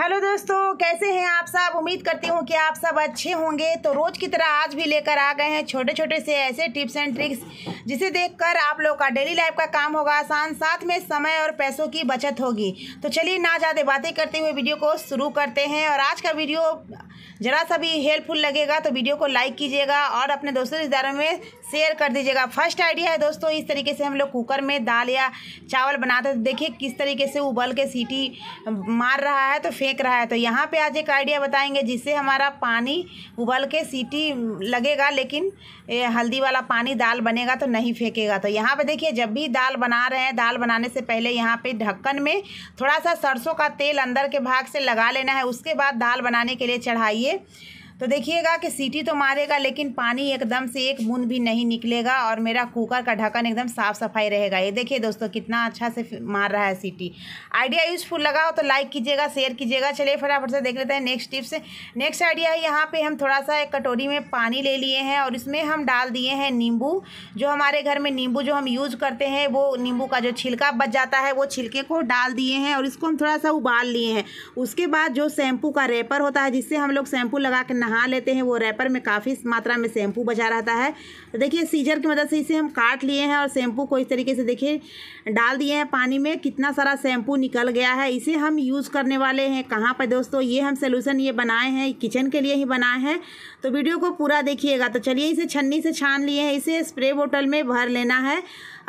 hello दोस्तों कैसे हैं आप सब उम्मीद करती हूँ कि आप सब अच्छे होंगे तो रोज़ की तरह आज भी लेकर आ गए हैं छोटे छोटे से ऐसे टिप्स एंड ट्रिक्स जिसे देखकर आप लोग का डेली लाइफ का काम होगा आसान साथ में समय और पैसों की बचत होगी तो चलिए ना ज़्यादा बातें करते हुए वीडियो को शुरू करते हैं और आज का वीडियो ज़रा सा भी हेल्पफुल लगेगा तो वीडियो को लाइक कीजिएगा और अपने दोस्तों रिश्तेदारों में शेयर कर दीजिएगा फर्स्ट आइडिया है दोस्तों इस तरीके से हम लोग कुकर में दाल या चावल बनाते हैं तो देखिए किस तरीके से उबल के सीटी मार रहा है तो फेंक रहा है तो यहाँ पे आज एक आइडिया बताएंगे जिससे हमारा पानी उबल के सीटी लगेगा लेकिन हल्दी वाला पानी दाल बनेगा तो नहीं फेंकेगा तो यहाँ पर देखिए जब भी दाल बना रहे हैं दाल बनाने से पहले यहाँ पर ढक्कन में थोड़ा सा सरसों का तेल अंदर के भाग से लगा लेना है उसके बाद दाल बनाने के लिए चढ़ाइए দিয়ে तो देखिएगा कि सीटी तो मारेगा लेकिन पानी एकदम से एक बूंद भी नहीं निकलेगा और मेरा कुकर का ढक्कन एकदम साफ़ सफाई रहेगा ये देखिए दोस्तों कितना अच्छा से मार रहा है सीटी आइडिया यूज़फुल लगा हो तो लाइक कीजिएगा शेयर कीजिएगा चलिए फटाफट से देख लेते हैं नेक्स्ट टिप्स नेक्स्ट आइडिया है यहाँ पर हम थोड़ा सा एक कटोरी में पानी ले लिए हैं और इसमें हम डाल दिए हैं नींबू जो हमारे घर में नींबू जो हम यूज़ करते हैं वो नींबू का जो छिलका बच जाता है वो छिलके को डाल दिए हैं और इसको हम थोड़ा सा उबाल लिए हैं उसके बाद जो शैम्पू का रेपर होता है जिससे हम लोग शैम्पू लगा के नहा लेते हैं वो रैपर में काफ़ी मात्रा में शैम्पू बचा रहता है देखिए सीजर की मदद से इसे हम काट लिए हैं और शैम्पू को इस तरीके से देखिए डाल दिए हैं पानी में कितना सारा शैम्पू निकल गया है इसे हम यूज़ करने वाले हैं कहाँ पर दोस्तों ये हम सोल्यूशन ये बनाए हैं किचन के लिए ही बनाए हैं तो वीडियो को पूरा देखिएगा तो चलिए इसे छन्नी से छान लिए हैं इसे स्प्रे बोटल में भर लेना है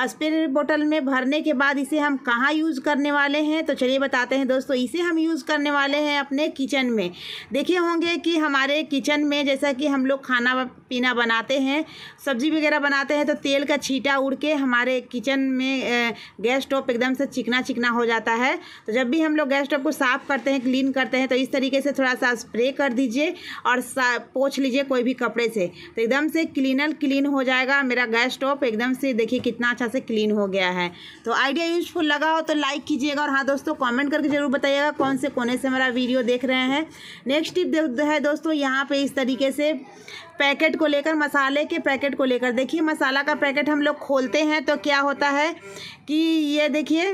स्प्रे बोतल में भरने के बाद इसे हम कहाँ यूज़ करने वाले हैं तो चलिए बताते हैं दोस्तों इसे हम यूज़ करने वाले हैं अपने किचन में देखे होंगे कि हमारे किचन में जैसा कि हम लोग खाना पीना बनाते हैं सब्ज़ी वगैरह बनाते हैं तो तेल का छीटा उड़ के हमारे किचन में गैस स्टोव एकदम से चिकना चिकना हो जाता है तो जब भी हम लोग गैस स्टोव को साफ़ करते हैं क्लीन करते हैं तो इस तरीके से थोड़ा सा स्प्रे कर दीजिए और पोछ लीजिए कोई भी कपड़े से तो एकदम से क्लीनर क्लीन हो जाएगा मेरा गैस स्टोव एकदम से देखिए कितना अच्छा से क्लीन हो गया है तो आइडिया यूजफुल लगा हो तो लाइक कीजिएगा और हाँ दोस्तों कमेंट करके ज़रूर बताइएगा कौन से कोने से हमारा वीडियो देख रहे हैं नेक्स्ट टिप है दोस्तों यहाँ पे इस तरीके से पैकेट को लेकर मसाले के पैकेट को लेकर देखिए मसाला का पैकेट हम लोग खोलते हैं तो क्या होता है कि ये देखिए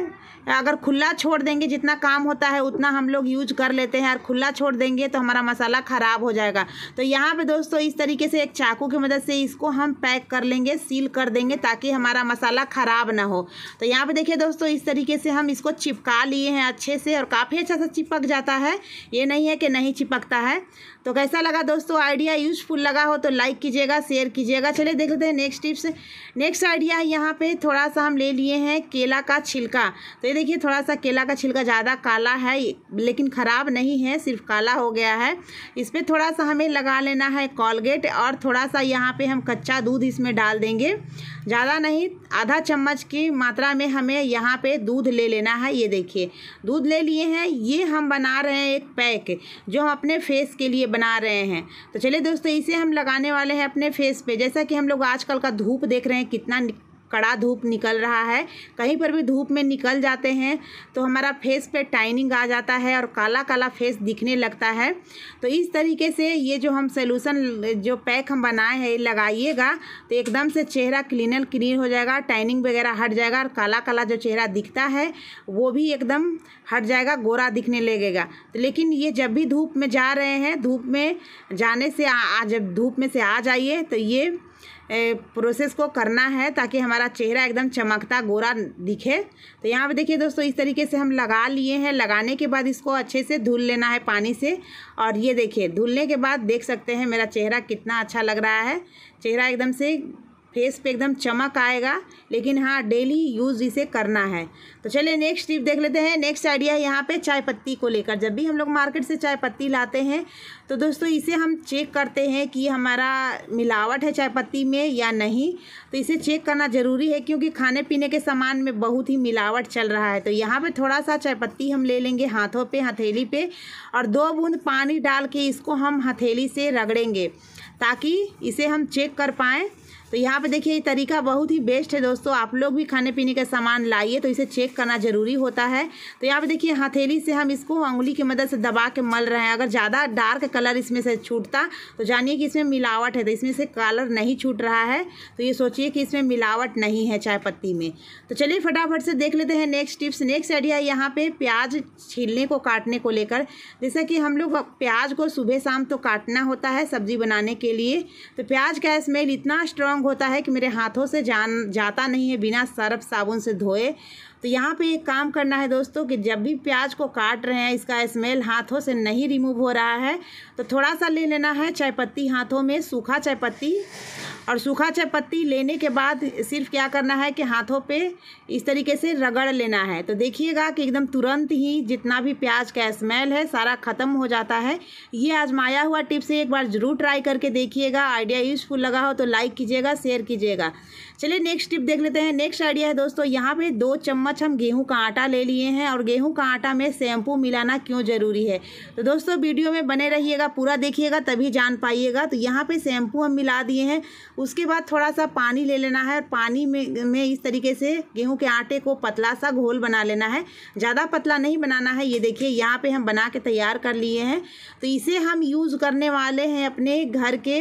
अगर खुला छोड़ देंगे जितना काम होता है उतना हम लोग यूज कर लेते हैं और खुला छोड़ देंगे तो हमारा मसाला ख़राब हो जाएगा तो यहाँ पे दोस्तों इस तरीके से एक चाकू की मदद से इसको हम पैक कर लेंगे सील कर देंगे ताकि हमारा मसाला ख़राब ना हो तो यहाँ पे देखिए दोस्तों इस तरीके से हम इसको चिपका लिए हैं अच्छे से और काफ़ी अच्छा सा चिपक जाता है ये नहीं है कि नहीं चिपकता है तो कैसा लगा दोस्तों आइडिया यूजफुल लगा हो तो लाइक कीजिएगा शेयर कीजिएगा चलिए देख लेते हैं नेक्स्ट टिप्स नेक्स्ट आइडिया यहाँ पे थोड़ा सा हम ले लिए हैं केला का छिलका तो ये देखिए थोड़ा सा केला का छिलका ज़्यादा काला है लेकिन ख़राब नहीं है सिर्फ काला हो गया है इस पर थोड़ा सा हमें लगा लेना है कॉलगेट और थोड़ा सा यहाँ पे हम कच्चा दूध इसमें डाल देंगे ज़्यादा नहीं आधा चम्मच की मात्रा में हमें यहाँ पे दूध ले लेना है ये देखिए दूध ले लिए हैं ये हम बना रहे हैं एक पैक जो हम अपने फेस के लिए बना रहे हैं तो चलिए दोस्तों इसे हम लगाने वाले हैं अपने फेस पे जैसा कि हम लोग आजकल का धूप देख रहे हैं कितना कड़ा धूप निकल रहा है कहीं पर भी धूप में निकल जाते हैं तो हमारा फेस पे टाइनिंग आ जाता है और काला काला फेस दिखने लगता है तो इस तरीके से ये जो हम सोल्यूसन जो पैक हम बनाए हैं लगाइएगा तो एकदम से चेहरा क्लीनर क्लीन हो जाएगा टाइनिंग वगैरह हट जाएगा और काला काला जो चेहरा दिखता है वो भी एकदम हट जाएगा गोरा दिखने लगेगा तो लेकिन ये जब भी धूप में जा रहे हैं धूप में जाने से आ, आ जब धूप में से आ जाइए तो ये प्रोसेस को करना है ताकि हमारा चेहरा एकदम चमकता गोरा दिखे तो यहाँ पे देखिए दोस्तों इस तरीके से हम लगा लिए हैं लगाने के बाद इसको अच्छे से धुल लेना है पानी से और ये देखिए धुलने के बाद देख सकते हैं मेरा चेहरा कितना अच्छा लग रहा है चेहरा एकदम से फेस पे एकदम चमक आएगा लेकिन हाँ डेली यूज़ इसे करना है तो चलिए नेक्स्ट टिप देख लेते हैं नेक्स्ट आइडिया यहाँ पे चाय पत्ती को लेकर जब भी हम लोग मार्केट से चाय पत्ती लाते हैं तो दोस्तों इसे हम चेक करते हैं कि हमारा मिलावट है चाय पत्ती में या नहीं तो इसे चेक करना ज़रूरी है क्योंकि खाने पीने के सामान में बहुत ही मिलावट चल रहा है तो यहाँ पर थोड़ा सा चाय पत्ती हम ले लेंगे हाथों पर हथेली पर और दो बूंद पानी डाल के इसको हम हथेली से रगड़ेंगे ताकि इसे हम चेक कर पाएँ तो यहाँ पे देखिए ये तरीका बहुत ही बेस्ट है दोस्तों आप लोग भी खाने पीने का सामान लाइए तो इसे चेक करना ज़रूरी होता है तो यहाँ पे देखिए हथेली से हम इसको उंगली की मदद से दबा के मल रहे हैं अगर ज़्यादा डार्क कलर इसमें से छूटता तो जानिए कि इसमें मिलावट है तो इसमें से कलर नहीं छूट रहा है तो ये सोचिए कि इसमें मिलावट नहीं है चाय पत्ती में तो चलिए फटाफट से देख लेते हैं नेक्स्ट टिप्स नेक्स्ट आइडिया यहाँ पर प्याज छीलने को काटने को लेकर जैसे कि हम लोग प्याज को सुबह शाम तो काटना होता है सब्जी बनाने के लिए तो प्याज का स्मेल इतना स्ट्रॉन्ग स्ट्रांग होता है कि मेरे हाथों से जान जाता नहीं है बिना सर्फ साबुन से धोए तो यहाँ पे एक काम करना है दोस्तों कि जब भी प्याज को काट रहे हैं इसका स्मेल हाथों से नहीं रिमूव हो रहा है तो थोड़ा सा ले लेना है चायपत्ती हाथों में सूखा चायपत्ती और सूखा चाय पत्ती लेने के बाद सिर्फ क्या करना है कि हाथों पे इस तरीके से रगड़ लेना है तो देखिएगा कि एकदम तुरंत ही जितना भी प्याज का स्मेल है सारा ख़त्म हो जाता है ये आजमाया हुआ टिप्स एक बार ज़रूर ट्राई करके देखिएगा आइडिया यूज़फुल लगा हो तो लाइक कीजिएगा शेयर कीजिएगा चलिए नेक्स्ट टिप देख लेते हैं नेक्स्ट आइडिया है दोस्तों यहाँ पे दो चम्मच हम गेहूँ का आटा ले लिए हैं और गेहूँ का आटा में शैम्पू मिलाना क्यों ज़रूरी है तो दोस्तों वीडियो में बने रहिएगा पूरा देखिएगा तभी जान पाइएगा तो यहाँ पर शैम्पू हम मिला दिए हैं उसके बाद थोड़ा सा पानी ले लेना है और पानी में में इस तरीके से गेहूं के आटे को पतला सा घोल बना लेना है ज़्यादा पतला नहीं बनाना है ये देखिए यहाँ पे हम बना के तैयार कर लिए हैं तो इसे हम यूज़ करने वाले हैं अपने घर के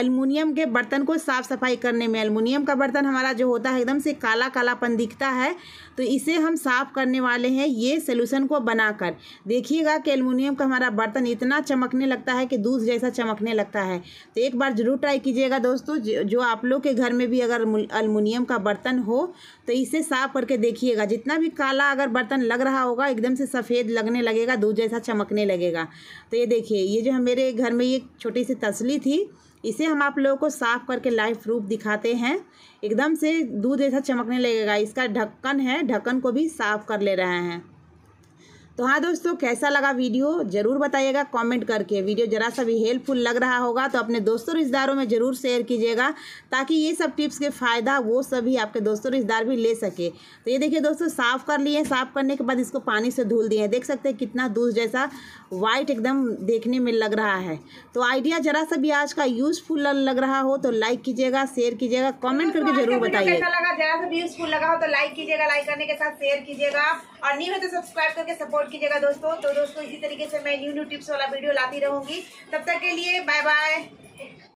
अल्मीनियम के बर्तन को साफ़ सफाई करने में अलमुनियम का बर्तन हमारा जो होता है एकदम से काला कालापन दिखता है तो इसे हम साफ़ करने वाले हैं ये सोल्यूशन को बनाकर देखिएगा कि एलमिनियम का हमारा बर्तन इतना चमकने लगता है कि दूध जैसा चमकने लगता है तो एक बार ज़रूर ट्राई कीजिएगा दोस्तों जो आप लोग के घर में भी अगर अलमुनियम का बर्तन हो तो इसे साफ करके देखिएगा जितना भी काला अगर बर्तन लग रहा होगा एकदम से सफ़ेद लगने लगेगा दूध जैसा चमकने लगेगा तो ये देखिए ये जो मेरे घर में ये छोटी सी तसली थी इसे हम आप लोगों को साफ़ करके लाइव प्रूफ दिखाते हैं एकदम से दूध जैसा चमकने लगेगा इसका ढक्कन है ढक्कन को भी साफ़ कर ले रहे हैं तो हाँ दोस्तों कैसा लगा वीडियो ज़रूर बताइएगा कमेंट करके वीडियो ज़रा सा भी हेल्पफुल लग रहा होगा तो अपने दोस्तों रिश्तेदारों में ज़रूर शेयर कीजिएगा ताकि ये सब टिप्स के फ़ायदा वो सभी आपके दोस्तों रिश्तेदार भी ले सके तो ये देखिए दोस्तों साफ़ कर लिए साफ़ करने के बाद इसको पानी से धुल दिए देख सकते हैं कितना दूध जैसा वाइट एकदम देखने में लग रहा है तो आइडिया ज़रा सा भी आज का यूज़फुल लग रहा हो तो लाइक कीजिएगा शेयर कीजिएगा कॉमेंट करके जरूर बताइए लगा जरा सा यूज़फुल लगा हो तो लाइक कीजिएगा लाइक करने के साथ शेयर कीजिएगा और नहीं है तो सब्सक्राइब करके सपोर्ट सपोर्ट कीजिएगा दोस्तों तो दोस्तों इसी तरीके से मैं न्यू न्यू टिप्स वाला वीडियो लाती रहूंगी तब तक के लिए बाय बाय